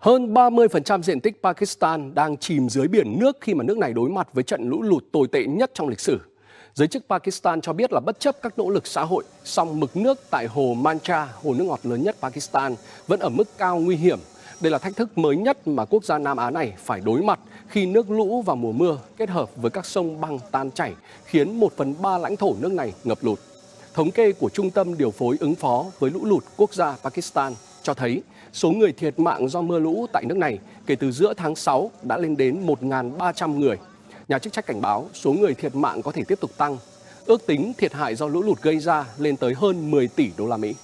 Hơn 30% diện tích Pakistan đang chìm dưới biển nước khi mà nước này đối mặt với trận lũ lụt tồi tệ nhất trong lịch sử. Giới chức Pakistan cho biết là bất chấp các nỗ lực xã hội, song mực nước tại hồ Mancha, hồ nước ngọt lớn nhất Pakistan, vẫn ở mức cao nguy hiểm. Đây là thách thức mới nhất mà quốc gia Nam Á này phải đối mặt khi nước lũ vào mùa mưa kết hợp với các sông băng tan chảy khiến một phần ba lãnh thổ nước này ngập lụt. Thống kê của Trung tâm Điều phối ứng phó với lũ lụt quốc gia Pakistan cho thấy số người thiệt mạng do mưa lũ tại nước này kể từ giữa tháng 6 đã lên đến 1.300 người. Nhà chức trách cảnh báo số người thiệt mạng có thể tiếp tục tăng. Ước tính thiệt hại do lũ lụt gây ra lên tới hơn 10 tỷ đô la Mỹ.